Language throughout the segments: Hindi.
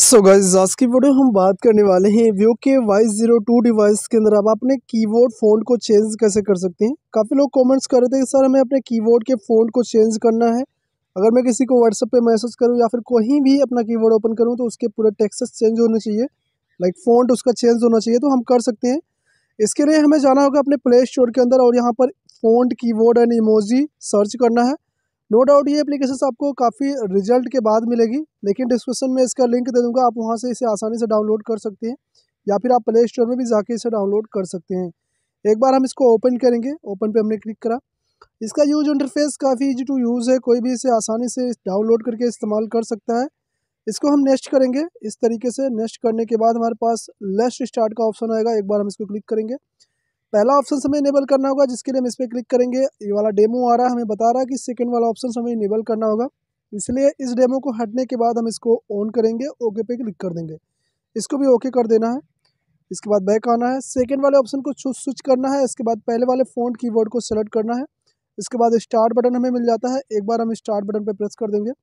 सो so आज की वीडियो हम बात करने वाले हैं वीवो के वाई जीरो टू डिवाइस के अंदर आप अपने कीबोर्ड फोन को चेंज कैसे कर सकते हैं काफ़ी लोग कमेंट्स कर रहे थे कि सर हमें अपने कीबोर्ड के फ़ोन को चेंज करना है अगर मैं किसी को व्हाट्सअप पे मैसेज करूं या फिर कहीं भी अपना कीबोर्ड ओपन करूं तो उसके पूरे टेक्सेस चेंज होने चाहिए लाइक फ़ोन उसका चेंज होना चाहिए तो हम कर सकते हैं इसके लिए हमें जाना होगा अपने प्ले स्टोर के अंदर और यहाँ पर फ़ोन की एंड इमोजी सर्च करना है नो डाउट ये एप्लीकेशन आपको काफ़ी रिजल्ट के बाद मिलेगी लेकिन डिस्क्रिप्शन में इसका लिंक दे दूँगा आप वहाँ से इसे आसानी से डाउनलोड कर सकते हैं या फिर आप प्ले स्टोर में भी जाके इसे डाउनलोड कर सकते हैं एक बार हम इसको ओपन करेंगे ओपन पे हमने क्लिक करा इसका यूज इंटरफेस काफ़ी इजी टू यूज़ है कोई भी इसे आसानी से डाउनलोड करके इस्तेमाल कर सकता है इसको हम नेक्स्ट करेंगे इस तरीके से नेक्स्ट करने के बाद हमारे पास लेस्ट स्टार्ट का ऑप्शन आएगा एक बार हम इसको क्लिक करेंगे पहला ऑप्शन हमें इनेबल करना होगा जिसके लिए हम इस पर क्लिक करेंगे ये वाला डेमो आ रहा है हमें बता रहा है कि सेकेंड वाला ऑप्शन हमें इनेबल करना होगा इसलिए इस डेमो को हटने के बाद हम इसको ऑन करेंगे ओके पे क्लिक कर देंगे इसको भी ओके कर देना है इसके बाद बैक आना है सेकेंड वाले ऑप्शन को स्विच करना है इसके बाद पहले वाले फ़ोन कीबोर्ड को सेलेक्ट करना है इसके बाद स्टार्ट बटन हमें मिल जाता है एक बार हम स्टार्ट बटन पर प्रेस कर देंगे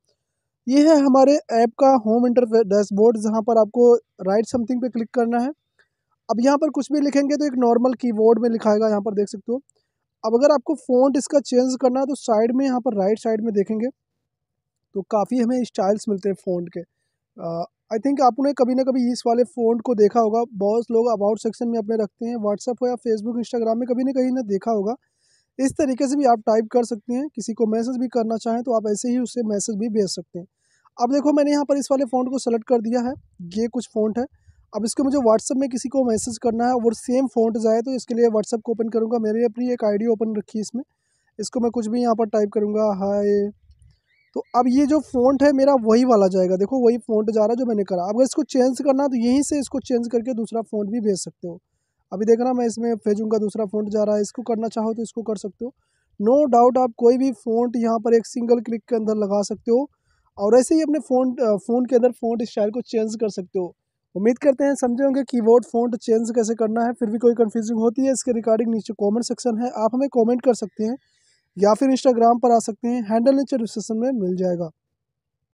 ये है हमारे ऐप का होम इंटर डैशबोर्ड जहाँ पर आपको राइट समथिंग पे क्लिक करना है अब यहाँ पर कुछ भी लिखेंगे तो एक नॉर्मल कीबोर्ड में लिखाएगा यहाँ पर देख सकते हो अब अगर आपको फ़ॉन्ट इसका चेंज करना है तो साइड में यहाँ पर राइट साइड में देखेंगे तो काफ़ी हमें स्टाइल्स मिलते हैं फ़ॉन्ट के आई थिंक आपने कभी ना कभी इस वाले फ़ॉन्ट को देखा होगा बहुत लोग अबाउट सेक्शन में अपने रखते हैं व्हाट्सअप हो या फेसबुक इंस्टाग्राम में कभी ना कहीं ना देखा होगा इस तरीके से भी आप टाइप कर सकते हैं किसी को मैसेज भी करना चाहें तो आप ऐसे ही उससे मैसेज भी भेज सकते हैं अब देखो मैंने यहाँ पर इस वाले फ़ोन को सेलेक्ट कर दिया है ये कुछ फोन है अब इसको मुझे व्हाट्सअप में किसी को मैसेज करना है और सेम फ़ॉन्ट जाए तो इसके लिए व्हाट्सअप को ओपन करूँगा मेरी अपनी एक आईडी ओपन रखी इसमें इसको मैं कुछ भी यहाँ पर टाइप करूँगा हाय तो अब ये जो फ़ॉन्ट है मेरा वही वाला जाएगा देखो वही फ़ॉन्ट जा रहा है जो मैंने करा अगर इसको चेंज करना है तो यहीं से इसको चेंज करके दूसरा फ़ॉन्ट भी भेज सकते हो अभी देखना मैं इसमें भेजूँगा दूसरा फ़ॉन्ट जा रहा है इसको करना चाहो तो इसको कर सकते हो नो no डाउट आप कोई भी फ़ॉन्ट यहाँ पर एक सिंगल क्लिक के अंदर लगा सकते हो और ऐसे ही अपने फ़ोन फ़ोन के अंदर फ़ोन स्टाइल को चेंज कर सकते हो उम्मीद करते हैं समझे होंगे कीबोर्ड फ़ॉन्ट चेंज कैसे करना है फिर भी कोई कन्फ्यूजिंग होती है इसके रिकॉर्डिंग नीचे कॉमेंट सेक्शन है आप हमें कॉमेंट कर सकते हैं या फिर इंस्टाग्राम पर आ सकते हैं हैंडल नीचे डिस्क्रिप्शन में मिल जाएगा